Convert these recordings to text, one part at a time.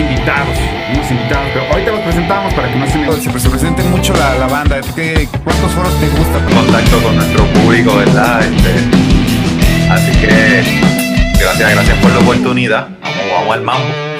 invitados, unos invitados, pero ahorita los presentamos para que no se pues, presente mucho la, la banda, que ¿cuántos foros te gusta? Contacto con nuestro público, ¿verdad? Este, así que gracias, gracias por la oportunidad, vamos, vamos al mambo.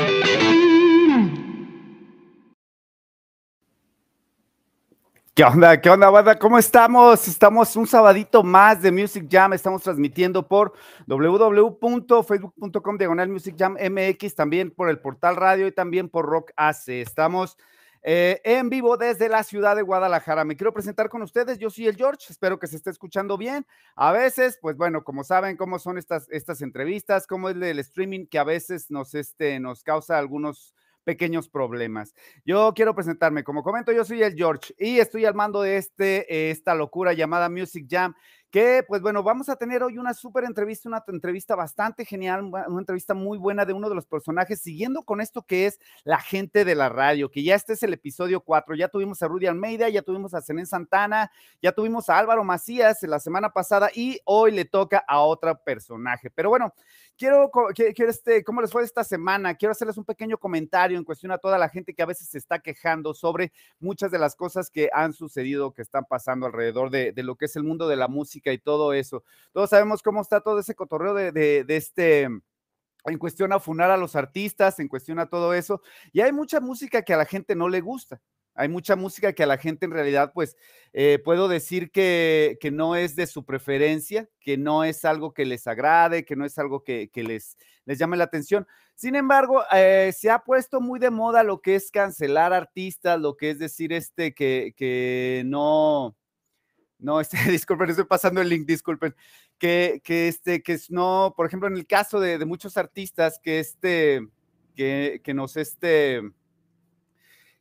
¿Qué onda? ¿Qué onda, banda? ¿Cómo estamos? Estamos un sabadito más de Music Jam. Estamos transmitiendo por www.facebook.com diagonal Music Jam MX, también por el portal radio y también por Rock AC. Estamos eh, en vivo desde la ciudad de Guadalajara. Me quiero presentar con ustedes. Yo soy el George. Espero que se esté escuchando bien. A veces, pues bueno, como saben, cómo son estas, estas entrevistas, cómo es el streaming que a veces nos, este, nos causa algunos pequeños problemas. Yo quiero presentarme, como comento, yo soy el George y estoy al mando de este, eh, esta locura llamada Music Jam que pues bueno, vamos a tener hoy una súper entrevista, una entrevista bastante genial, una entrevista muy buena de uno de los personajes, siguiendo con esto que es la gente de la radio, que ya este es el episodio 4, ya tuvimos a Rudy Almeida, ya tuvimos a Zenén Santana, ya tuvimos a Álvaro Macías la semana pasada y hoy le toca a otro personaje. Pero bueno, quiero, quiero este, ¿cómo les fue esta semana? Quiero hacerles un pequeño comentario en cuestión a toda la gente que a veces se está quejando sobre muchas de las cosas que han sucedido, que están pasando alrededor de lo que es el mundo de la música y todo eso. Todos sabemos cómo está todo ese cotorreo de, este en cuestión a funar a los artistas, en cuestión a todo eso. Y hay mucha música que a la gente no le gusta. Hay mucha música que a la gente en realidad, pues, eh, puedo decir que, que, no es de su preferencia, que no es algo que les agrade, que no es algo que, les, les llame la atención. Sin embargo, eh, se ha puesto muy de moda lo que es cancelar artistas, lo que es decir este que, que no, no, este, disculpen, estoy pasando el link, disculpen, que, que este, que es no, por ejemplo, en el caso de, muchos artistas que este, que, que nos este,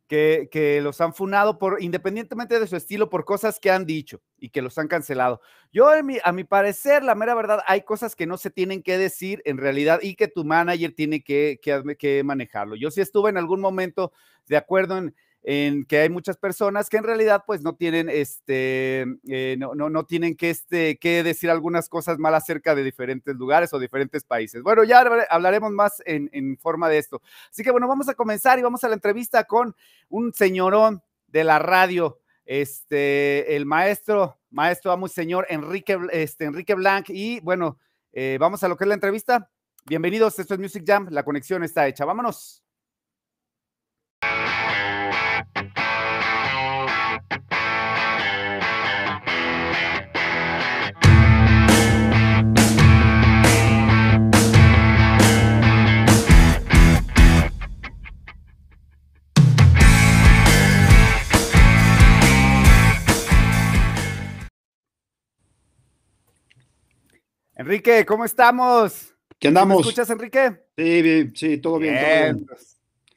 que, que, los han funado por, independientemente de su estilo, por cosas que han dicho y que los han cancelado. Yo, a mi, a mi parecer, la mera verdad, hay cosas que no se tienen que decir en realidad y que tu manager tiene que, que, que manejarlo. Yo sí estuve en algún momento de acuerdo en en que hay muchas personas que en realidad pues no tienen este eh, no, no, tienen que este que decir algunas cosas mal acerca de diferentes lugares o diferentes países. Bueno, ya hablaremos más en, forma de esto. Así que bueno, vamos a comenzar y vamos a la entrevista con un señorón de la radio, este el maestro, maestro vamos señor Enrique este Enrique Blanc y bueno, eh, vamos a lo que es la entrevista. Bienvenidos, esto es Music Jam, la conexión está hecha. Vámonos. Enrique, ¿cómo estamos? ¿Qué andamos? ¿Me escuchas, Enrique? Sí, sí, todo bien. Todo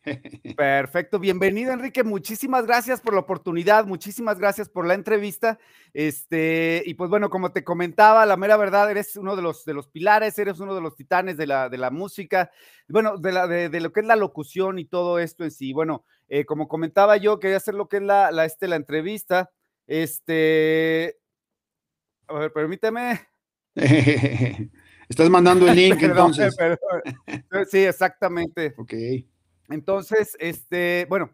pues. Perfecto, bienvenido Enrique, muchísimas gracias por la oportunidad, muchísimas gracias por la entrevista. Este, y pues bueno, como te comentaba, la mera verdad, eres uno de los, de los pilares, eres uno de los titanes de la, de la música, bueno, de, la, de, lo que es la locución y todo esto en sí. Bueno, eh, como comentaba yo, quería hacer lo que es la, este, la entrevista. Este, a ver, permíteme. Estás mandando el link entonces. Sí, exactamente. ok. Entonces, este, bueno,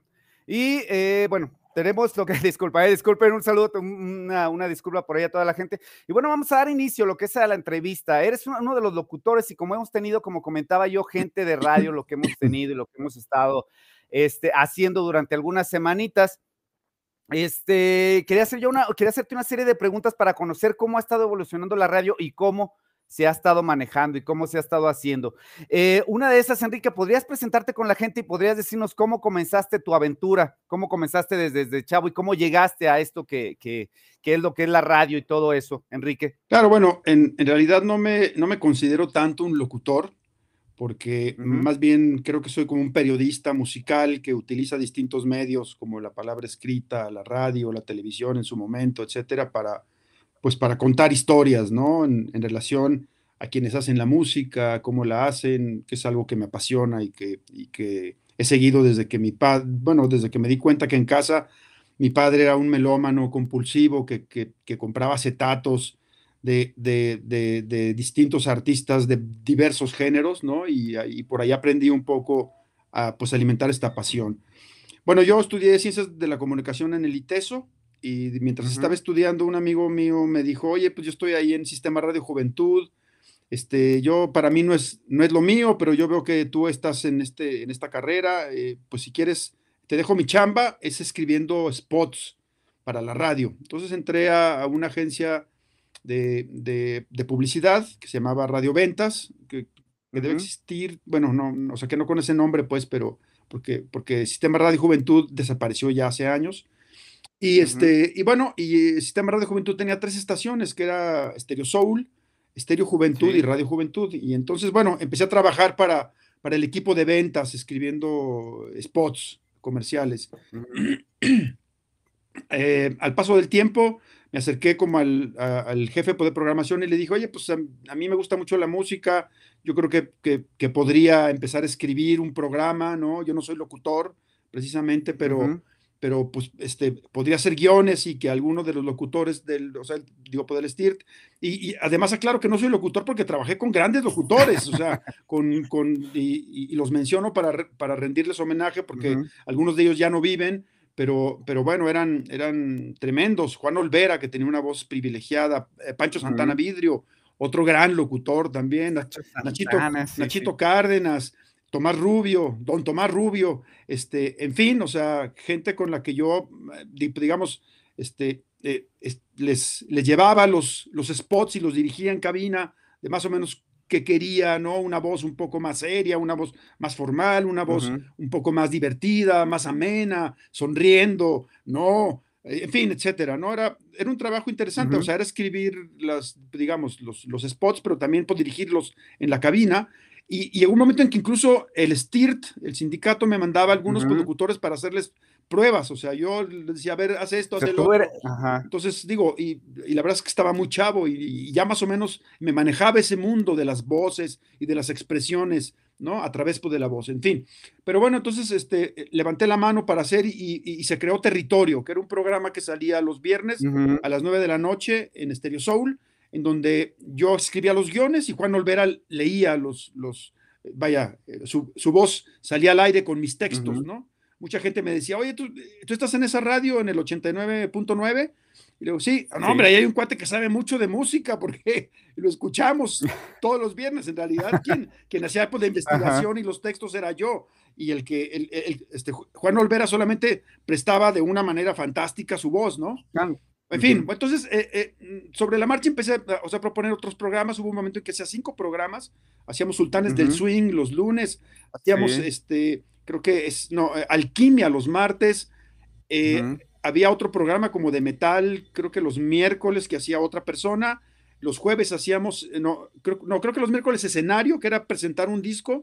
y eh, bueno, tenemos lo que, disculpa, eh, disculpen, un saludo, una, disculpa por ahí a toda la gente. Y bueno, vamos a dar inicio a lo que es a la entrevista. Eres uno de los locutores y como hemos tenido, como comentaba yo, gente de radio, lo que hemos tenido y lo que hemos estado este, haciendo durante algunas semanitas. Este, quería, hacer yo una, quería hacerte una serie de preguntas para conocer cómo ha estado evolucionando la radio y cómo se ha estado manejando y cómo se ha estado haciendo. Eh, una de esas, Enrique, ¿podrías presentarte con la gente y podrías decirnos cómo comenzaste tu aventura? ¿Cómo comenzaste desde, Chavo y cómo llegaste a esto que, es lo que es la radio y todo eso, Enrique? Claro, bueno, en, en realidad no me, no me considero tanto un locutor, porque más bien creo que soy como un periodista musical que utiliza distintos medios como la palabra escrita, la radio, la televisión en su momento, etcétera, para pues para contar historias, ¿no? En, relación a quienes hacen la música, cómo la hacen, que es algo que me apasiona y que, que he seguido desde que mi padre, bueno, desde que me di cuenta que en casa mi padre era un melómano compulsivo que, que compraba acetatos de, de, de, de distintos artistas de diversos géneros, ¿no? Y, y por ahí aprendí un poco a pues, alimentar esta pasión. Bueno, yo estudié ciencias de la comunicación en el ITESO y mientras estaba estudiando un amigo mío me dijo, oye, pues yo estoy ahí en Sistema Radio Juventud, este, yo para mí no es, no es lo mío, pero yo veo que tú estás en, este, en esta carrera, eh, pues si quieres, te dejo mi chamba, es escribiendo spots para la radio. Entonces entré a una agencia de, publicidad que se llamaba Radio Ventas, que, debe existir, bueno, no, o sea que no con ese nombre, pues, pero porque, porque el Sistema Radio Juventud desapareció ya hace años. Y, este, y bueno, y el Sistema Radio Juventud tenía tres estaciones, que era Stereo Soul, Stereo Juventud y Radio Juventud. Y entonces, bueno, empecé a trabajar para, para el equipo de ventas, escribiendo spots comerciales. Eh, al paso del tiempo, me acerqué como al, jefe pues, de programación y le dije, oye, pues a, mí me gusta mucho la música, yo creo que, podría empezar a escribir un programa, ¿no? Yo no soy locutor precisamente, pero, pero pues este, podría hacer guiones y que alguno de los locutores del, o sea, digo, poder pues, estir. y, y, además aclaro que no soy locutor porque trabajé con grandes locutores, o sea, con, con y, los menciono para, para rendirles homenaje porque algunos de ellos ya no viven, pero, pero bueno, eran, eran tremendos. Juan Olvera, que tenía una voz privilegiada, eh, Pancho Santana Vidrio, otro gran locutor también, Nachito, Cárdenas, Tomás Rubio, don Tomás Rubio, este, en fin, o sea, gente con la que yo, eh, digamos, este, eh, les, les llevaba los, los spots y los dirigía en cabina de más o menos que quería, ¿no? Una voz un poco más seria, una voz más formal, una voz un poco más divertida, más amena, sonriendo, ¿no? En fin, etcétera, ¿no? Era, era un trabajo interesante, o sea, era escribir las, digamos, los, los spots, pero también por pues, dirigirlos en la cabina. Y, y, un momento en que incluso el STIRT, el sindicato, me mandaba algunos productores para hacerles pruebas, o sea, yo le decía, a ver, haz esto, haz lo Entonces, digo, y, la verdad es que estaba muy chavo y, ya más o menos me manejaba ese mundo de las voces y de las expresiones, ¿no? A través pues, de la voz, en fin. Pero bueno, entonces este, levanté la mano para hacer y, se creó Territorio, que era un programa que salía los viernes a las nueve de la noche en Stereo Soul, en donde yo escribía los guiones y Juan Olvera leía los, los vaya, eh, su, voz salía al aire con mis textos, ¿no? mucha gente me decía, oye, eh, ¿tú, estás en esa radio en el 89.9? Y le digo, sí, no, hombre, ahí hay un cuate que sabe mucho de música porque lo escuchamos todos los viernes. En realidad, quien, hacía pues, la investigación y los textos era yo. Y el que, este, Juan Olvera solamente prestaba de una manera fantástica su voz, ¿no? En fin, entonces, eh, eh, sobre la marcha empecé a, proponer otros programas. Hubo un momento en que hacía cinco programas. Hacíamos Sultanes del Swing los lunes, hacíamos este, creo que es, no, eh, Alquimia los martes. Eh, había otro programa como de metal, creo que los miércoles que hacía otra persona. Los jueves hacíamos, eh, no creo, no, creo que los miércoles escenario, que era presentar un disco.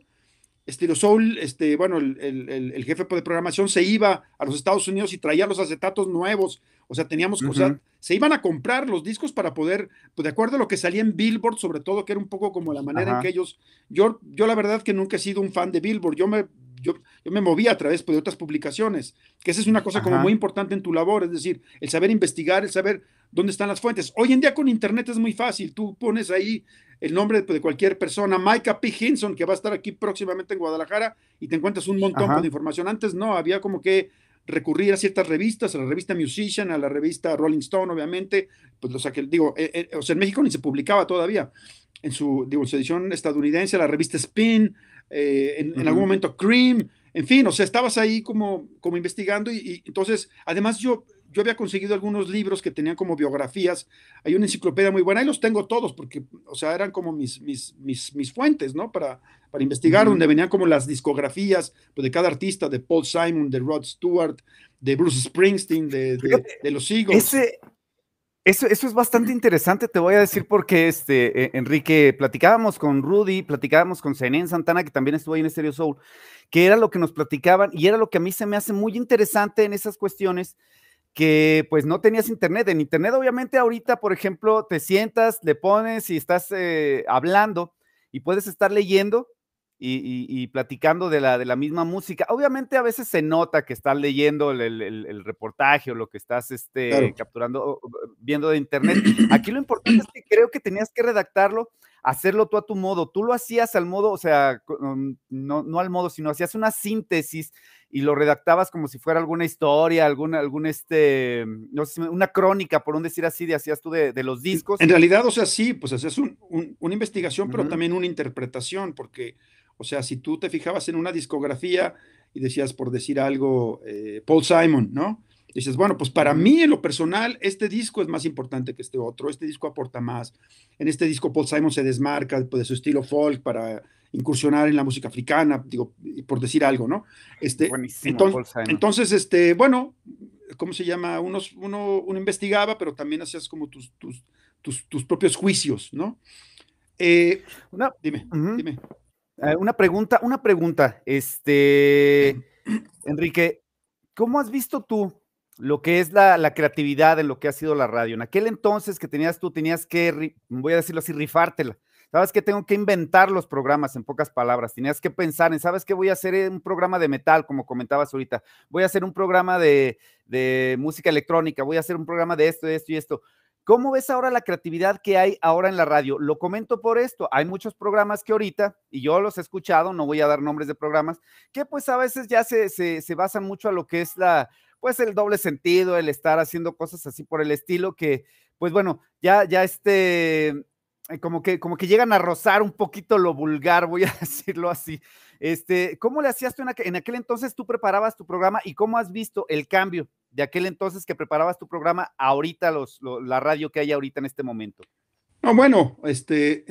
Estilo Soul, este, bueno, el, jefe de programación se iba a los Estados Unidos y traía los acetatos nuevos. O sea, teníamos, cosas, se iban a comprar los discos para poder, pues de acuerdo a lo que salía en Billboard, sobre todo, que era un poco como la manera en que ellos, yo, yo la verdad que nunca he sido un fan de Billboard, yo me yo, me movía a través pues, de otras publicaciones, que esa es una cosa como muy importante en tu labor, es decir, el saber investigar, el saber dónde están las fuentes. Hoy en día con Internet es muy fácil, tú pones ahí el nombre pues, de, cualquier persona, Micah P. Hinson, que va a estar aquí próximamente en Guadalajara, y te encuentras un montón pues, de información. Antes no, había como que recurrir a ciertas revistas, a la revista Musician, a la revista Rolling Stone, obviamente, pues eh, eh, o sea que digo, en México ni se publicaba todavía. En su, su edición estadounidense, la revista Spin, eh, en, algún momento Cream, en fin, o sea, estabas ahí como, como investigando y, entonces, además yo, yo había conseguido algunos libros que tenían como biografías, hay una enciclopedia muy buena, y los tengo todos porque, o sea, eran como mis, mis, mis, fuentes, ¿no? Para, para investigar, donde venían como las discografías pues, de cada artista, de Paul Simon, de Rod Stewart, de Bruce Springsteen, de, los Eagles. Ese, eso, es bastante interesante, te voy a decir porque, este, eh, Enrique, platicábamos con Rudy, platicábamos con Zenén Santana, que también estuvo ahí en Estéreo Soul, que era lo que nos platicaban y era lo que a mí se me hace muy interesante en esas cuestiones, que pues no tenías internet. En internet, obviamente, ahorita, por ejemplo, te sientas, le pones y estás eh, hablando y puedes estar leyendo y, platicando de la, de la misma música. Obviamente a veces se nota que estás leyendo el, reportaje o lo que estás este, capturando, viendo de internet. Aquí lo importante es que creo que tenías que redactarlo, hacerlo tú a tu modo. Tú lo hacías al modo, o sea, um, no, no al modo, sino hacías una síntesis y lo redactabas como si fuera alguna historia, alguna, algún este, mm, una crónica, por un decir así, de hacías tú de, los discos. En realidad, o sea, sí, pues hacías un, una investigación, pero también una interpretación, porque o sea, si tú te fijabas en una discografía y decías, por decir algo, eh, Paul Simon, ¿no? dices, bueno, pues para mí en lo personal, este disco es más importante que este otro, este disco aporta más. En este disco Paul Simon se desmarca pues, de su estilo folk para incursionar en la música africana, digo, por decir algo, ¿no? Este, entonces, este, bueno, ¿cómo se llama? uno, investigaba, pero también hacías como tus, tus, tus, propios juicios, ¿no? Eh, dime, dime. Eh, una pregunta, una pregunta. Este, Enrique, ¿cómo has visto tú lo que es la, creatividad en lo que ha sido la radio? En aquel entonces que tenías tú, tenías que, voy a decirlo así, rifártela. Sabes que tengo que inventar los programas, en pocas palabras. Tenías que pensar en, ¿sabes qué? Voy a hacer un programa de metal, como comentabas ahorita. Voy a hacer un programa de, de música electrónica. Voy a hacer un programa de esto, de esto y esto. ¿Cómo ves ahora la creatividad que hay ahora en la radio? Lo comento por esto. Hay muchos programas que ahorita, y yo los he escuchado, no voy a dar nombres de programas, que pues a veces ya se, se, basan mucho a lo que es la, pues el doble sentido, el estar haciendo cosas así por el estilo, que pues bueno, ya, ya este, como que, como que llegan a rozar un poquito lo vulgar, voy a decirlo así. Este, ¿Cómo le hacías tú en aquel, entonces? ¿Tú preparabas tu programa y cómo has visto el cambio de aquel entonces que preparabas tu programa ahorita la radio que hay ahorita en este momento? No, bueno, este,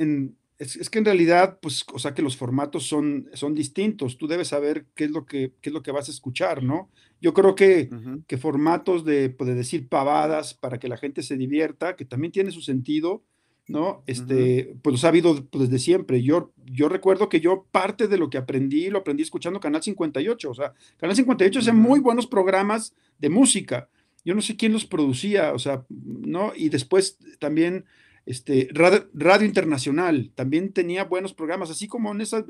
es, que en realidad, pues, o sea que los formatos son, son distintos. Tú debes saber qué es lo que, es lo que vas a escuchar, ¿no? Yo creo que, que formatos de, pues, de, decir pavadas para que la gente se divierta, que también tiene su sentido, ¿no? Este, pues ha habido pues, desde siempre. Yo, yo recuerdo que yo parte de lo que aprendí, lo aprendí escuchando Canal 58. O sea, Canal 58 hacen muy buenos programas de música. Yo no sé quién los producía, o sea, ¿no? Y después también este, Radio, Internacional también tenía buenos programas, así como en esa,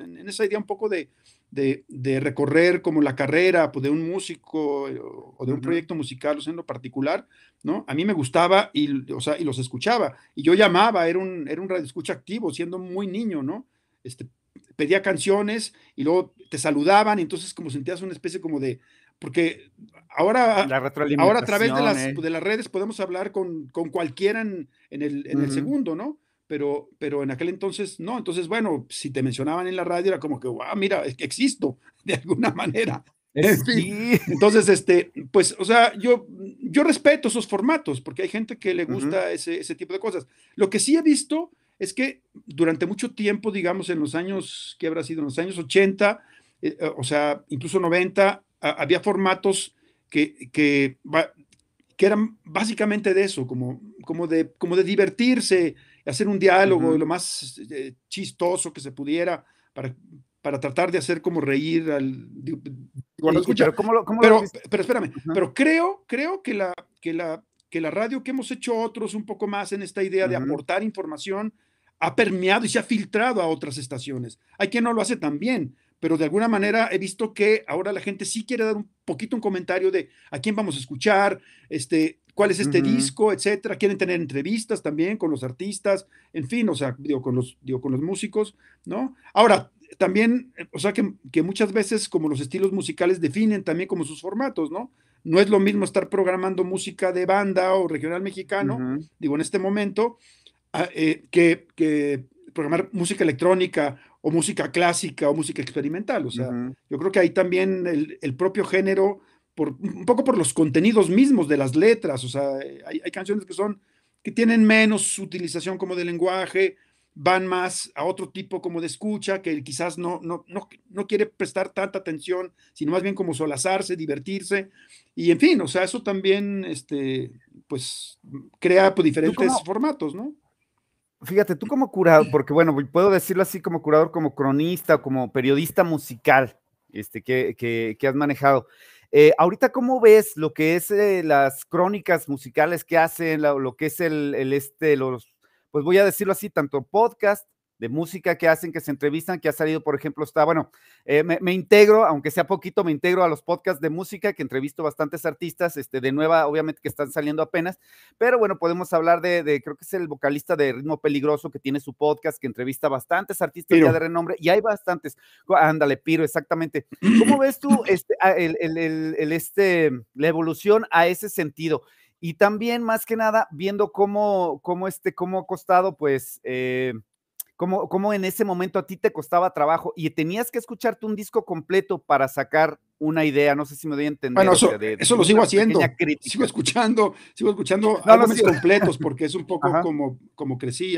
idea un poco de, de, recorrer como la carrera pues, de un músico eh, o de un proyecto musical, o sea, en lo particular, ¿no? A mí me gustaba y, y los escuchaba. Y yo llamaba, era un, era un radio escucha activo, siendo muy niño, ¿no? Este, pedía canciones y luego te saludaban, entonces como sentías una especie como de, porque ahora, ahora a través de las, eh. de las redes podemos hablar con, con cualquiera en, en, el, en el, segundo, ¿no? Pero, pero en aquel entonces no. Entonces, bueno, si te mencionaban en la radio era como que, wow, mira, es que existo de alguna manera. sí. Entonces, este, pues, o sea, yo, yo respeto esos formatos porque hay gente que le gusta ese, ese tipo de cosas. Lo que sí he visto es que durante mucho tiempo, digamos, en los años, ¿qué habrá sido? En los años 80, eh, eh, o sea, incluso 90, había formatos que, que, eran básicamente de eso, como, como, de, como de divertirse, hacer un diálogo lo más eh, chistoso que se pudiera para, para tratar de hacer como reír al... Bueno, pero, pero, espérame, pero creo, creo que, la, que, la, que la radio que hemos hecho otros un poco más en esta idea de aportar información ha permeado y se ha filtrado a otras estaciones. Hay quien no lo hace tan bien, pero de alguna manera he visto que ahora la gente sí quiere dar un poquito un comentario de a quién vamos a escuchar, este, cuál es este disco, etcétera. Quieren tener entrevistas también con los artistas, en fin, o sea, digo, con los, digo, con los músicos, ¿no? Ahora, también, eh, o sea, que, que, muchas veces como los estilos musicales definen también como sus formatos, ¿no? No es lo mismo estar programando música de banda o regional mexicano, digo, en este momento, ah, eh, que, que programar música electrónica o música clásica o música experimental. O sea, yo creo que ahí también el, propio género, por, un poco por los contenidos mismos de las letras, o sea, hay, canciones que son, que tienen menos utilización como de lenguaje, van más a otro tipo como de escucha, que quizás no, no, no, no quiere prestar tanta atención, sino más bien como solazarse, divertirse, y en fin, o sea, eso también, este, pues, crea pues, diferentes formatos, ¿no? fíjate, tú como curador, porque bueno, puedo decirlo así como curador, como cronista como periodista musical este, que, has manejado. Eh, ahorita, ¿cómo ves lo que es eh, las crónicas musicales que hacen, lo, lo que es el, el, este, los, pues voy a decirlo así, tanto podcast de música que hacen, que se entrevistan, que ha salido, por ejemplo, está, bueno, eh, me, integro, aunque sea poquito, me integro a los podcasts de música, que entrevisto bastantes artistas, este, de nueva, obviamente que están saliendo apenas, pero bueno, podemos hablar de, creo que es el vocalista de Ritmo Peligroso que tiene su podcast, que entrevista bastantes artistas ya de renombre, y hay bastantes, ándale, Piro, exactamente. ¿Cómo ves tú este, el, el, este, la evolución a ese sentido? Y también, más que nada, viendo cómo, cómo, este, cómo ha costado, pues, eh, ¿Cómo, en ese momento a ti te costaba trabajo y tenías que escucharte un disco completo para sacar una idea? No sé si me doy a entender. Bueno, eso, lo sigo haciendo. Sigo escuchando, sigo escuchando álbumes completos porque es un poco como, como crecí.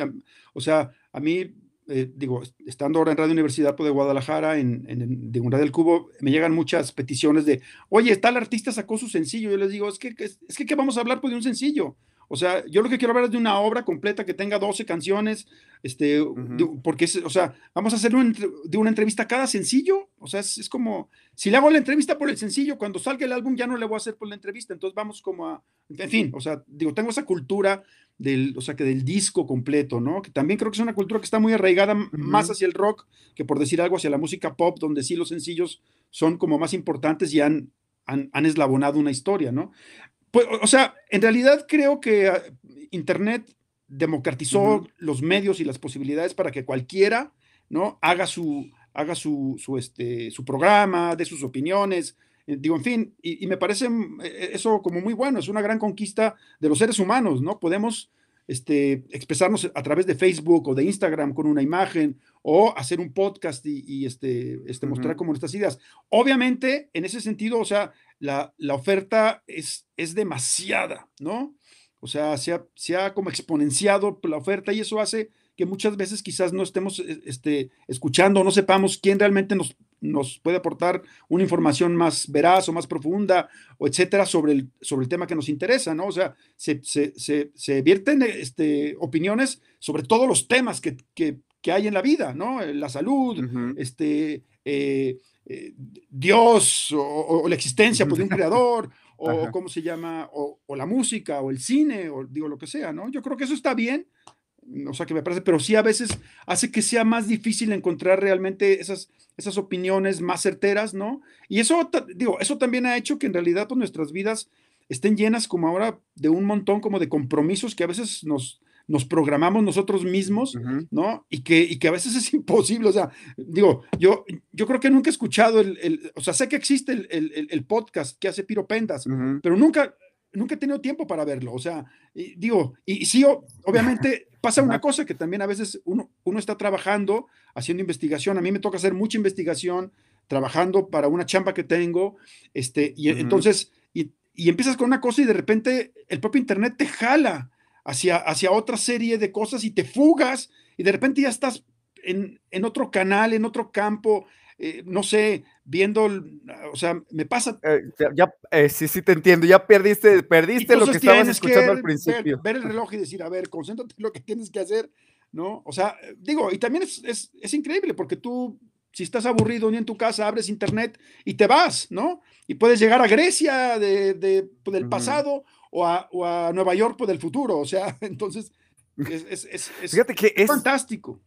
O sea, a mí, eh, digo, estando ahora en Radio Universidad pues, de Guadalajara, en, en, de un Radio del Cubo, me llegan muchas peticiones de, oye, tal artista sacó su sencillo. Yo les digo, es que, es, que, ¿qué vamos a hablar por pues, de un sencillo? O sea, yo lo que quiero hablar es de una obra completa que tenga 12 canciones, este, porque, es, o sea, vamos a hacer de una entrevista cada sencillo, o sea, es, como, si le hago la entrevista por el sencillo, cuando salga el álbum ya no le voy a hacer por la entrevista, entonces vamos como a, en fin, o sea, digo, tengo esa cultura del, o sea, que del disco completo, ¿no? Que también creo que es una cultura que está muy arraigada más hacia el rock que por decir algo hacia la música pop, donde sí los sencillos son como más importantes y han, han, han, eslabonado una historia, ¿no? Pues, o sea, en realidad creo que ah, Internet democratizó los medios y las posibilidades para que cualquiera, ¿no? Haga su, haga su, este, su programa, de sus opiniones, eh, digo, en fin, y, me parece mm, e, e, eso como muy bueno, es una gran conquista de los seres humanos, ¿no? Podemos este, expresarnos a través de Facebook o de Instagram con una imagen o hacer un podcast y, este, este, mostrar como nuestras ideas. Obviamente, en ese sentido, o sea, la, oferta es, es demasiada, ¿no? O sea, se ha, como exponenciado la oferta y eso hace que muchas veces quizás no estemos e, este, escuchando, no sepamos quién realmente nos, nos puede aportar una información más veraz o más profunda, o etcétera, sobre el, sobre el tema que nos interesa, ¿no? O sea, se, vierten este, opiniones sobre todos los temas que, hay en la vida, ¿no? Eh, la salud, este, eh, eh, Dios o, la existencia pues, de un creador o cómo se llama, o, la música o el cine o digo lo que sea, ¿no? Yo creo que eso está bien, o sea que me parece, pero sí a veces hace que sea más difícil encontrar realmente esas, esas opiniones más certeras, ¿no? Y eso, digo, eso también ha hecho que en realidad pues, nuestras vidas estén llenas como ahora de un montón como de compromisos que a veces nos, nos programamos nosotros mismos, ¿no? Y que, que a veces es imposible, o sea, digo, yo, yo creo que nunca he escuchado el, o sea, sé que existe el, podcast que hace Piro pero nunca, nunca he tenido tiempo para verlo, o sea, digo, y, si sí, obviamente pasa una cosa que también a veces uno, uno está trabajando, haciendo investigación, a mí me toca hacer mucha investigación, trabajando para una chamba que tengo, este, y entonces, y, y, empiezas con una cosa y de repente el propio Internet te jala, hacia, otra serie de cosas y te fugas y de repente ya estás en, otro canal, en otro campo, eh, no sé, viendo, o sea, me pasa. Eh, ya, eh, sí, sí te entiendo, ya perdiste, perdiste lo que estabas escuchando al principio. Ver, el reloj y decir, a ver, concéntrate en lo que tienes que hacer, ¿no? O sea, digo, y también es, increíble porque tú, si estás aburrido ni en tu casa, abres internet y te vas, ¿no? Y puedes llegar a Grecia de, de, del pasado o a, o a Nueva York por futuro. O sea, entonces es, fantástico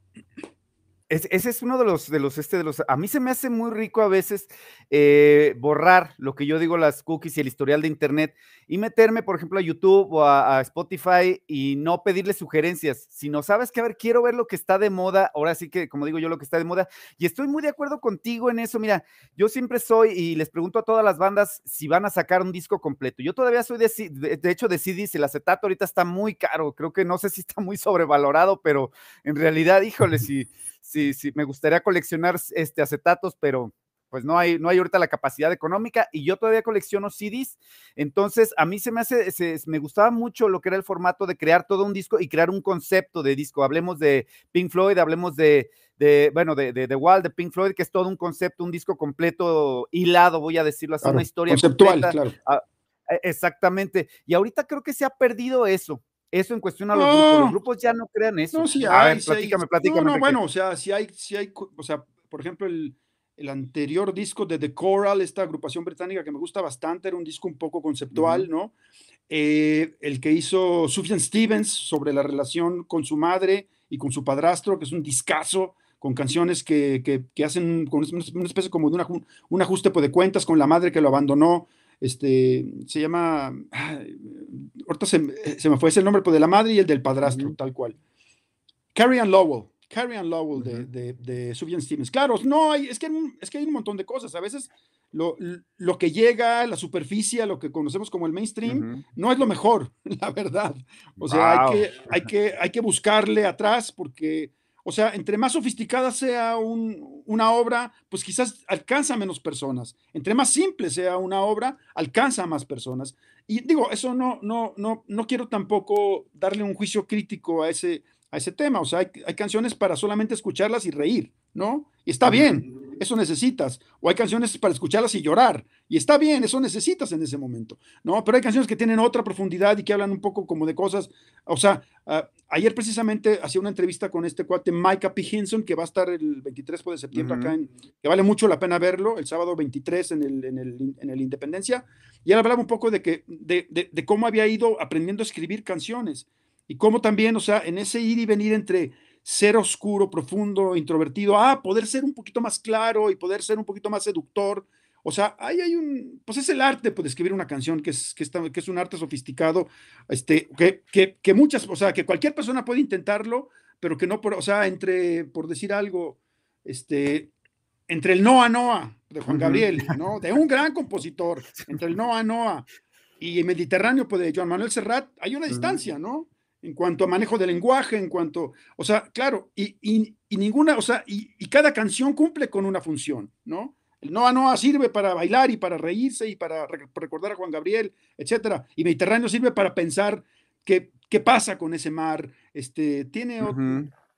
ese es uno de los, de los, este, de los, a mí se me hace muy rico a veces eh, borrar lo que yo digo, las cookies y el historial de Internet y meterme, por ejemplo, a YouTube o a, Spotify y no pedirle sugerencias, no sabes que, a ver, quiero ver lo que está de moda, ahora sí que, como digo yo, lo que está de moda, y estoy muy de acuerdo contigo en eso, mira, yo siempre soy y les pregunto a todas las bandas si van a sacar un disco completo, yo todavía soy de, de, de hecho de el acetato ahorita está muy caro, creo que no sé si está muy sobrevalorado, pero en realidad, híjole, si sí, sí, me gustaría coleccionar este, acetatos, pero pues no hay, no hay ahorita la capacidad económica y yo todavía colecciono CDs. Entonces, a mí se me hace, me gustaba mucho lo que era el formato de crear todo un disco y crear un concepto de disco. Hablemos de Pink Floyd, hablemos de, de bueno, de, de The Wall, de Pink Floyd, que es todo un concepto, un disco completo, hilado, voy a decirlo así, una historia conceptual, claro. Ah, e, exactamente. Y ahorita creo que se ha perdido eso. Eso en cuestión a los grupos. Los grupos ya no crean eso. No, sí, a ver, platícame, No, bueno, o sea, si hay, si hay, o sea, por ejemplo, el, el, anterior disco de The Coral, esta agrupación británica que me gusta bastante, era un disco un poco conceptual, ¿no? Eh, el que hizo Sufjan Stevens sobre la relación con su madre y con su padrastro, que es un discazo con canciones que, que, hacen con una especie como de un ajuste pues, de cuentas con la madre que lo abandonó, este, se llama, ahorita eh, se, me fue, ese el nombre pues, de la madre y el del padrastro, tal cual. Carrie Ann Lowell, Carrie Ann Lowell de, de, de Stevens. Claro, no, hay, es, que, es que hay un montón de cosas, a veces lo, lo, que llega, a la superficie, lo que conocemos como el mainstream, no es lo mejor, la verdad. O sea, hay, que, hay, que, hay que buscarle atrás porque o sea, entre más sofisticada sea una obra, pues quizás alcanza menos personas. Entre más simple sea una obra, alcanza más personas. Y digo, eso no, no, no, no quiero tampoco darle un juicio crítico a ese, a ese tema. O sea, hay canciones para solamente escucharlas y reír. ¿no? Y está bien, eso necesitas. O hay canciones para escucharlas y llorar. Y está bien, eso necesitas en ese momento. No, pero hay canciones que tienen otra profundidad y que hablan un poco como de cosas. O sea, ah, ayer precisamente hacía una entrevista con este cuate Micah P. Hinson, que va a estar el 23 de septiembre acá, que vale mucho la pena verlo, el sábado 23 en el, en el, Independencia. Y él hablaba un poco de, que, de, de cómo había ido aprendiendo a escribir canciones. Y cómo también, o sea, en ese ir y venir entre ser oscuro, profundo, introvertido, a ah, poder ser un poquito más claro y poder ser un poquito más seductor. O sea, ahí hay un, pues es el arte pues, de escribir una canción, que es, que, que es un arte sofisticado, este, que, que, muchas, o sea, que cualquier persona puede intentarlo, pero que no, por, o sea, entre, por decir algo, este, entre el Noa Noa de Juan Gabriel, ¿no? De un gran compositor, entre el Noa Noa y el Mediterráneo pues, de Joan Manuel Serrat, hay una distancia, ¿no? en cuanto a manejo de lenguaje, en cuanto, o sea, claro, y, ninguna, o sea, y, cada canción cumple con una función, ¿no? El Noa Noa sirve para bailar y para reírse y para recordar a Juan Gabriel, etcétera. Y Mediterráneo sirve para pensar qué, qué pasa con ese mar, este, tiene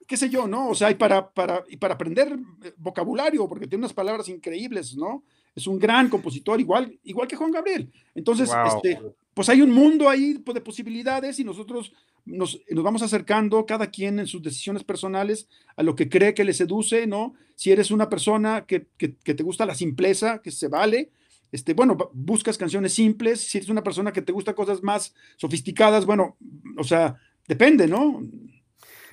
qué sé yo, ¿no? O sea, y para, para, y para aprender eh, vocabulario, porque tiene unas palabras increíbles, ¿no? Es un gran compositor, igual, igual que Juan Gabriel. Entonces, este, pues hay un mundo ahí pues, de posibilidades y nosotros nos, vamos acercando cada quien en sus decisiones personales a lo que cree que le seduce, ¿no? Si eres una persona que, que, te gusta la simpleza, que se vale, este, bueno, buscas canciones simples, si eres una persona que te gusta cosas más sofisticadas, bueno, o sea, depende, ¿no?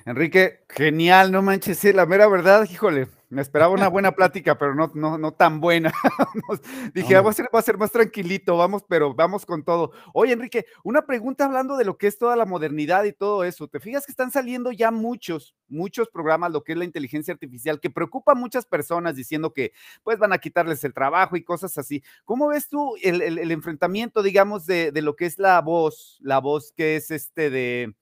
Enrique, genial, no manches, la mera verdad, híjole, me esperaba una buena plática, pero no, no, tan buena. dije, ah, va a, ser, va a ser más tranquilito, vamos, pero vamos con todo. Oye, Enrique, una pregunta hablando de lo que es toda la modernidad y todo eso. ¿Te fijas que están saliendo ya muchos, muchos programas, lo que es la inteligencia artificial, que preocupa a muchas personas diciendo que pues van a quitarles el trabajo y cosas así? ¿Cómo ves tú el, enfrentamiento, digamos, de, lo que es la voz, la voz que es este de...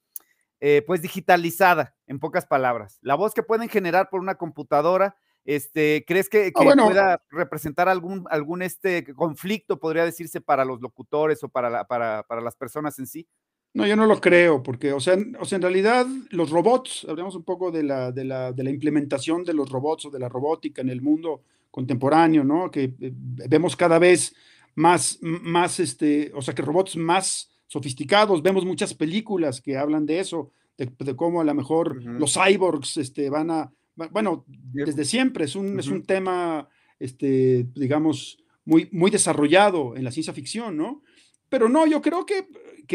Eh, pues digitalizada, en pocas palabras. La voz que pueden generar por una computadora este, ¿Crees que, pueda representar algún, algún este conflicto, podría decirse, para los locutores o para, para, las personas en sí? No, yo no lo creo, porque, o sea, en, o realidad los robots, hablemos un poco de la, de, la, de la implementación de los robots o de la robótica en el mundo contemporáneo, ¿no? Que eh, vemos cada vez más, más, este, o sea, que robots más sofisticados, vemos muchas películas que hablan de eso, de, cómo a lo mejor los cyborgs este, van a bueno, desde siempre es un, es un tema, este, digamos, muy, muy desarrollado en la ciencia ficción, ¿no? Pero no, yo creo que,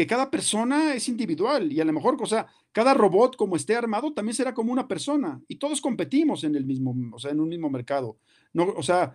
cada persona es individual y a lo mejor, o sea, cada robot como esté armado también será como una persona y todos competimos en el mismo, o sea, en un mismo mercado. No, o sea,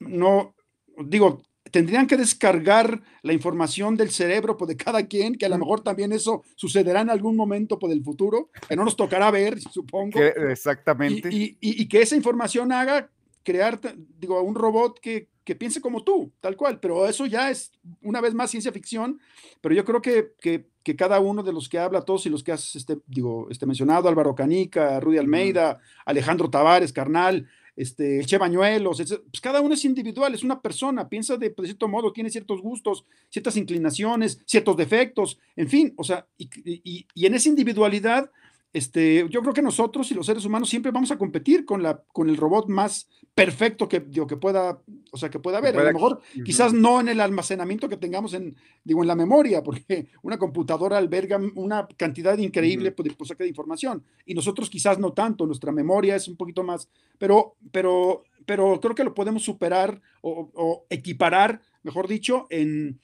no, digo, tendrían que descargar la información del cerebro pues, de cada quien, que a lo mejor también eso sucederá en algún momento por pues, el del futuro, que no nos tocará ver, supongo. exactamente. Y, que esa información haga crear, digo, un robot que, piense como tú, tal cual, pero eso ya es una vez más ciencia ficción, pero yo creo que, cada uno de los que habla, todos y los que has este, digo, este mencionado, Álvaro Canica, Rudy Almeida, Alejandro Tavares, Carnal, este, el Che pues, cada uno es individual, es una persona, piensa pues, de, cierto modo, tiene ciertos gustos, ciertas inclinaciones, ciertos defectos, en fin, o sea, y en esa individualidad este, yo creo que nosotros y los seres humanos siempre vamos a competir con, la, con el robot más perfecto que, pueda, o sea, que pueda haber. a lo mejor, quizás no en el almacenamiento que tengamos en, digo, en la memoria, porque una computadora alberga una cantidad increíble pues, pues, de información y nosotros quizás no tanto, nuestra memoria es un poquito más, pero, pero, pero creo que lo podemos superar o equiparar, mejor dicho, en,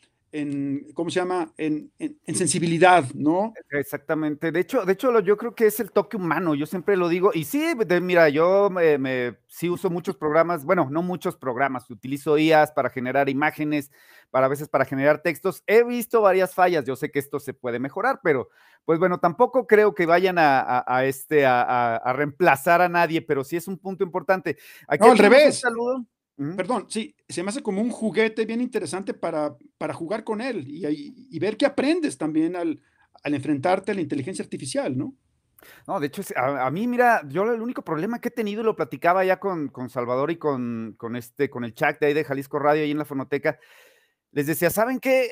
¿cómo se llama? En, sensibilidad, ¿no? E-, exactamente. De hecho, de hecho, yo creo que es el toque humano, yo siempre lo digo. Y sí, mira, yo sí uso muchos programas, bueno, no muchos programas, utilizo IAS para generar imágenes, para a veces para generar textos. He visto varias fallas, yo sé que esto se puede mejorar, pero pues bueno, tampoco creo que vayan a, este, a, reemplazar a nadie, pero sí es un punto importante. no, al revés. Un saludo. Perdón, sí, se me hace como un juguete bien interesante para, para jugar con él y, ver qué aprendes también al, al enfrentarte a la inteligencia artificial, ¿no? No, de hecho, a, mí, mira, yo el único problema que he tenido, y lo platicaba ya con, con Salvador y con, con, este, con el chat de ahí de Jalisco Radio, ahí en la fonoteca, les decía, ¿saben qué?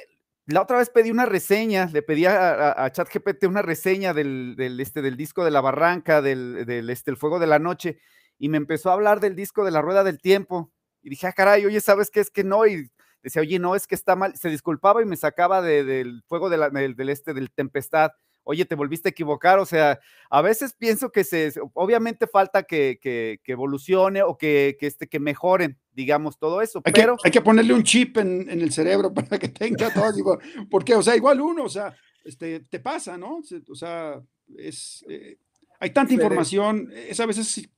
La otra vez pedí una reseña, le pedí a, a, a ChatGPT una reseña del, este, del disco de La Barranca, del, del este, El Fuego de la Noche, y me empezó a hablar del disco de La Rueda del Tiempo, y dije, ah, caray, oye, ¿sabes qué? Es que no, y decía, oye, no, es que está mal, se disculpaba y me sacaba del fuego del, este, del tempestad oye, te volviste a equivocar. O sea, a veces pienso que se, obviamente falta que, evolucione o que, que, este, que mejoren, digamos, todo eso. Hay, que, hay que ponerle un chip en, el cerebro para que tenga todo. porque, o sea, igual uno, o sea, este, te pasa, ¿no? O sea, es... Eh, hay tanta información, es a veces eh,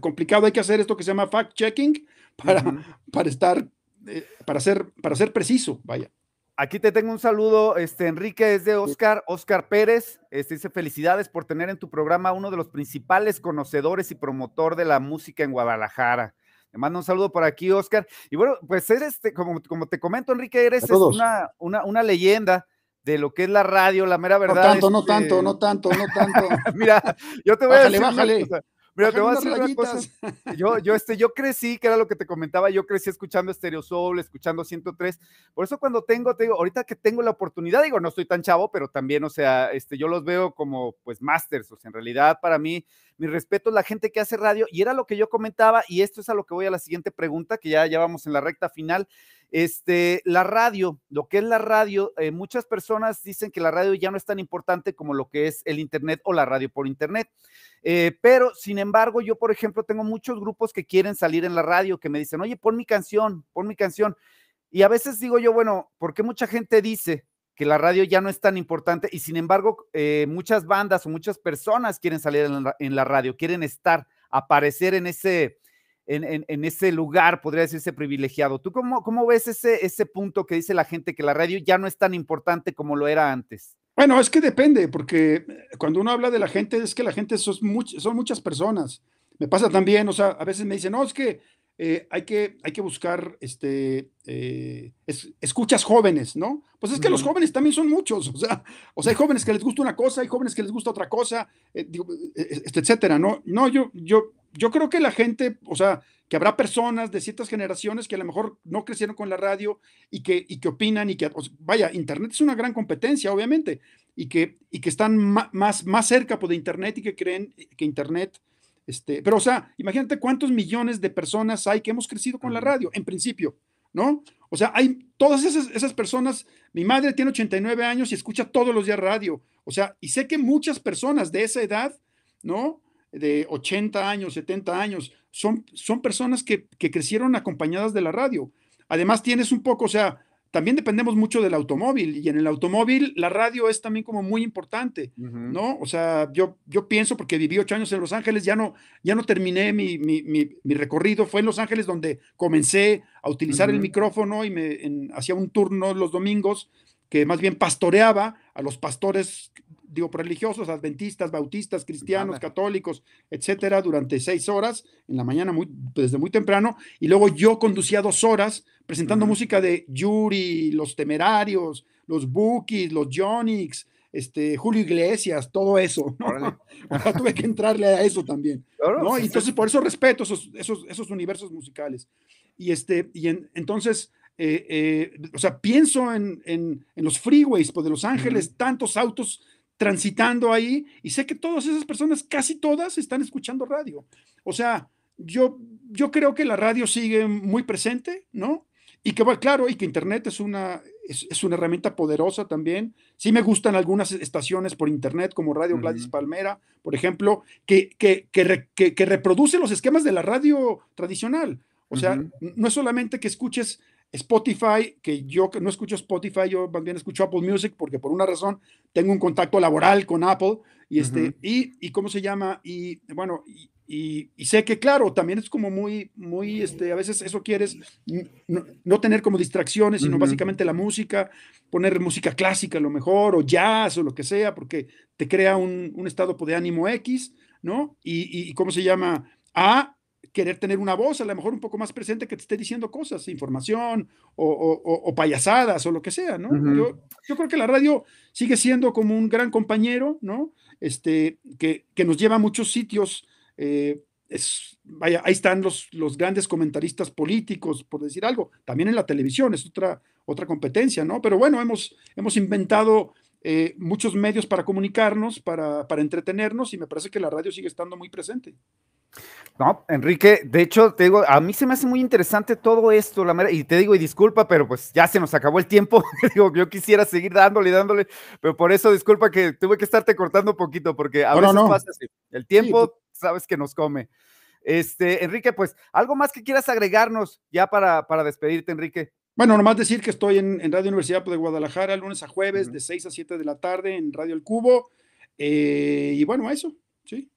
complicado, hay que hacer esto que se llama fact-checking, para, para estar, eh, para, ser, para ser preciso, vaya. Aquí te tengo un saludo, este Enrique, es de Oscar, Oscar Pérez, este dice felicidades por tener en tu programa uno de los principales conocedores y promotor de la música en Guadalajara. Te mando un saludo por aquí, Oscar. Y bueno, pues eres, este, como, como te comento, Enrique, eres una, una, leyenda de lo que es la radio, la mera verdad. No este tanto, no tanto, no tanto, no tanto. Mira, yo te voy a decir. Mira, te voy a decir una cosa. Yo, yo, este, yo crecí, que era lo que te comentaba, yo crecí escuchando Stereo Soul, escuchando 103. Por eso cuando tengo, te digo, ahorita que tengo la oportunidad, digo, no estoy tan chavo, pero también, o sea, este, yo los veo como, pues, masters. O sea, en realidad, para mí, mi respeto es la gente que hace radio. Y era lo que yo comentaba, y esto es a lo que voy a la siguiente pregunta, que ya, ya vamos en la recta final. Este, la radio, lo que es la radio, eh, muchas personas dicen que la radio ya no es tan importante como lo que es el Internet o la radio por Internet. Eh, pero, sin embargo, yo, por ejemplo, tengo muchos grupos que quieren salir en la radio, que me dicen, oye, pon mi canción, pon mi canción. Y a veces digo yo, bueno, ¿por qué mucha gente dice que la radio ya no es tan importante? Y sin embargo, eh, muchas bandas o muchas personas quieren salir en la radio, quieren estar, aparecer en ese, en, ese lugar, podría decirse privilegiado. ¿Tú cómo, ves ese, punto que dice la gente que la radio ya no es tan importante como lo era antes? Bueno, es que depende, porque cuando uno habla de la gente, es que la gente son, son muchas personas. Me pasa también, o sea, a veces me dicen, no, es que eh, hay, que, hay que buscar este, eh, escuchas jóvenes, ¿no? Pues es que los jóvenes también son muchos, o sea, o sea, hay jóvenes que les gusta una cosa, hay jóvenes que les gusta otra cosa, eh, e, e, este, etcétera, ¿no? No, yo, yo, yo creo que la gente, o sea, que habrá personas de ciertas generaciones que a lo mejor no crecieron con la radio y que, que opinan y que, vaya, Internet es una gran competencia, obviamente, y que, y que están más, más cerca por pues, de Internet y que creen que Internet este, pero, o sea, imagínate cuántos millones de personas hay que hemos crecido con la radio, en principio, ¿no? O sea, hay todas esas, esas personas. Mi madre tiene 89 años y escucha todos los días radio. O sea, y sé que muchas personas de esa edad, ¿no? De 80 años, 70 años, son, son personas que, que crecieron acompañadas de la radio. Además, tienes un poco, o sea, también dependemos mucho del automóvil y en el automóvil la radio es también como muy importante, ¿no? O sea, yo, yo pienso porque viví ocho años en Los Ángeles, ya no, ya no terminé mi, recorrido, fue en Los Ángeles donde comencé a utilizar el micrófono y me hacía un turno los domingos que más bien pastoreaba a los pastores digo, religiosos, adventistas, bautistas, cristianos, católicos, etcétera, durante seis horas, en la mañana muy, desde muy temprano, y luego yo conducía dos horas presentando música de Yuri, Los Temerarios, Los Bookies, Los Jonix, este, Julio Iglesias, todo eso. ¿no? tuve que entrarle a eso también. ¿no? entonces, por eso respeto esos, esos, esos universos musicales. Y, este, y entonces... Eh, eh, o sea, pienso en, en, los freeways pues, de Los Ángeles, tantos autos transitando ahí y sé que todas esas personas, casi todas, están escuchando radio. O sea, yo, yo creo que la radio sigue muy presente, ¿no? Y que, va claro, y que Internet es una, es, una herramienta poderosa también. Sí me gustan algunas estaciones por Internet, como Radio Gladys Palmera, por ejemplo, que, que, que, reproduce los esquemas de la radio tradicional. O sea, no es solamente que escuches Spotify, que yo no escucho Spotify, yo también bien escucho Apple Music porque por una razón tengo un contacto laboral con Apple y este, y, cómo se llama, y bueno, y, sé que claro, también es como muy, muy, este, a veces eso quieres, no, tener como distracciones, sino básicamente la música, poner música clásica a lo mejor, o jazz o lo que sea, porque te crea un, estado de ánimo X, ¿no? Y, y cómo se llama, A, querer tener una voz, a lo mejor un poco más presente, que te esté diciendo cosas, información o, payasadas o lo que sea, ¿no? yo, creo que la radio sigue siendo como un gran compañero, ¿no? Este, que, que nos lleva a muchos sitios. Eh, vaya, ahí están los, los grandes comentaristas políticos, por decir algo. También en la televisión es otra, otra competencia, ¿no? Pero bueno, hemos, hemos inventado eh, muchos medios para comunicarnos, para, para entretenernos, y me parece que la radio sigue estando muy presente. No, Enrique, de hecho, te digo, a mí se me hace muy interesante todo esto, la y te digo, y disculpa, pero pues ya se nos acabó el tiempo. digo, yo quisiera seguir dándole, dándole, pero por eso disculpa que tuve que estarte cortando un poquito, porque a veces pasa así. El tiempo, sabes que nos come. Este, Enrique, pues, ¿algo más que quieras agregarnos ya para, para despedirte, Enrique? Bueno, nomás decir que estoy en, Radio Universidad de Guadalajara, lunes a jueves, de 6 a 7 de la tarde, en Radio El Cubo. Eh, y bueno, eso, sí.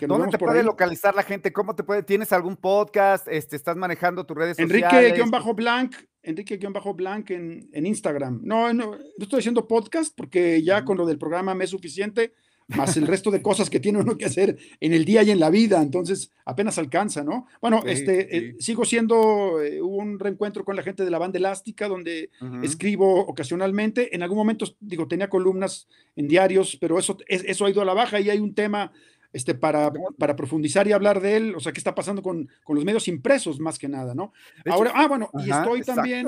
¿Dónde te puede localizar la gente? ¿Cómo te puede? ¿Tienes algún podcast? Este, ¿Estás manejando tus redes Enrique sociales? Enrique-Blanc, Enrique-Blanc en, en Instagram. No, no, estoy haciendo podcast porque ya con lo del programa me es suficiente, más el resto de cosas que tiene uno que hacer en el día y en la vida, entonces apenas alcanza, ¿no? Bueno, este, eh, sigo siendo eh, un reencuentro con la gente de la banda elástica, donde escribo ocasionalmente. En algún momento, digo, tenía columnas en diarios, pero eso, eso ha ido a la baja y hay un tema este, para, para profundizar y hablar de él, o sea, qué está pasando con, los medios impresos más que nada, ¿no? Ahora, ah, bueno, y estoy también,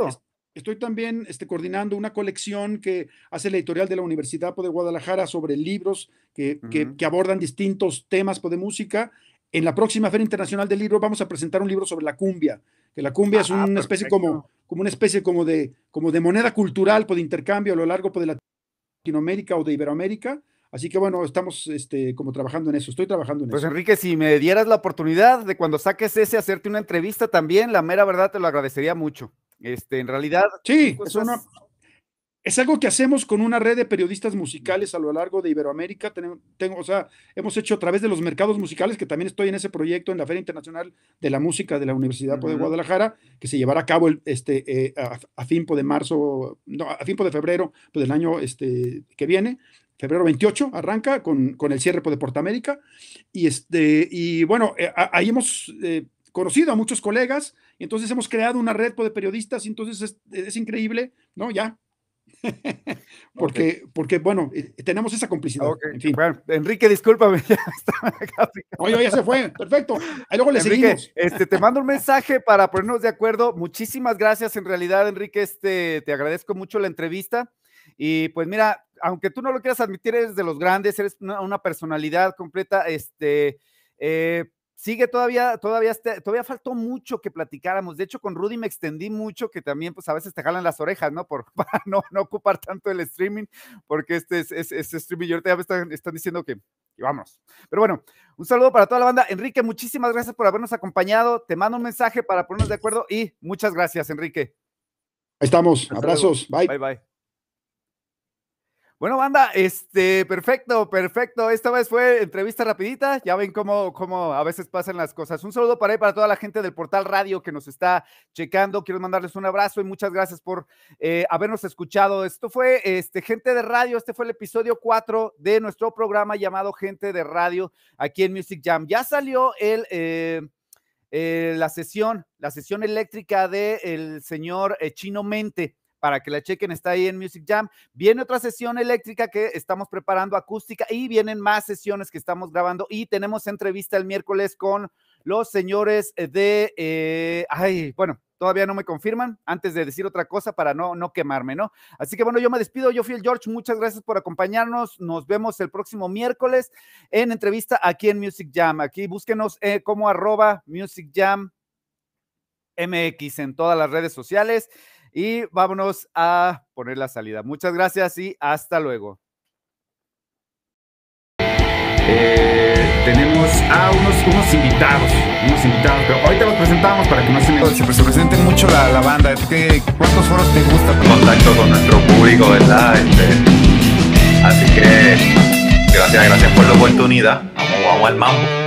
estoy también este, coordinando una colección que hace la editorial de la Universidad de Guadalajara sobre libros que, abordan distintos temas de música. En la próxima Feria Internacional del Libro vamos a presentar un libro sobre la cumbia, que la cumbia es una especie como, como una especie como de, como de moneda cultural, por pues, de intercambio a lo largo pues, de Latinoamérica o de Iberoamérica, Así que bueno, estamos este, como trabajando en eso, estoy trabajando en pues, eso. Pues Enrique, si me dieras la oportunidad de cuando saques ese, hacerte una entrevista también, la mera verdad te lo agradecería mucho. Este, en realidad. Sí, es, algo que hacemos con una red de periodistas musicales a lo largo de Iberoamérica. Tengo, o sea, hemos hecho a través de los mercados musicales, que también estoy en ese proyecto en la Feria Internacional de la Música de la Universidad de Guadalajara, que se llevará a cabo este, eh, a, a, de marzo, no, a de febrero pues, del año este, que viene febrero 28 arranca con, con el cierre pues, de Portamérica. Y, este, y bueno, eh, ahí hemos eh, conocido a muchos colegas, entonces hemos creado una red pues, de periodistas, y entonces es, increíble, ¿no? Ya. porque, porque, bueno, eh, tenemos esa complicidad. Enrique, discúlpame. Ya oye, se fue. Perfecto. Ahí luego le Este, te mando un mensaje para ponernos de acuerdo. Muchísimas gracias, en realidad, Enrique. Este, te agradezco mucho la entrevista. Y pues mira, aunque tú no lo quieras admitir, eres de los grandes, eres una, personalidad completa, este, eh, sigue todavía, todavía, todavía faltó mucho que platicáramos. De hecho, con Rudy me extendí mucho, que también, pues a veces te jalan las orejas, ¿no? Por, no, no ocupar tanto el streaming, porque este es, streaming. Y ahorita ya están, están diciendo que, y vámonos. Pero bueno, un saludo para toda la banda. Enrique, muchísimas gracias por habernos acompañado. Te mando un mensaje para ponernos de acuerdo y muchas gracias, Enrique. Ahí estamos. Abrazos. Bye. Bye, bye. Bueno, banda, este, perfecto, perfecto. Esta vez fue entrevista rapidita. Ya ven cómo, cómo a veces pasan las cosas. Un saludo para para toda la gente del portal radio que nos está checando. Quiero mandarles un abrazo y muchas gracias por eh, habernos escuchado. Esto fue este, Gente de Radio. Este fue el episodio 4 de nuestro programa llamado Gente de Radio aquí en Music Jam. Ya salió el... Eh, eh, la sesión, la sesión eléctrica del el señor Chino Mente para que la chequen, está ahí en Music Jam. Viene otra sesión eléctrica que estamos preparando acústica y vienen más sesiones que estamos grabando y tenemos entrevista el miércoles con los señores de, eh, ay, bueno, todavía no me confirman, antes de decir otra cosa para no, no quemarme, ¿no? Así que bueno, yo me despido, yo fui el George, muchas gracias por acompañarnos, nos vemos el próximo miércoles en entrevista aquí en Music Jam, aquí búsquenos eh, como arroba Music Jam MX en todas las redes sociales. Y vámonos a poner la salida. Muchas gracias y hasta luego. Eh, tenemos a unos, unos invitados, unos invitados, pero ahorita los presentamos para que no se Se, mucho la, la banda, ¿cuántos foros te gusta? Contacto con nuestro público, ¿verdad? Este, así que gracias, gracias por la oportunidad, vamos, vamos al mambo.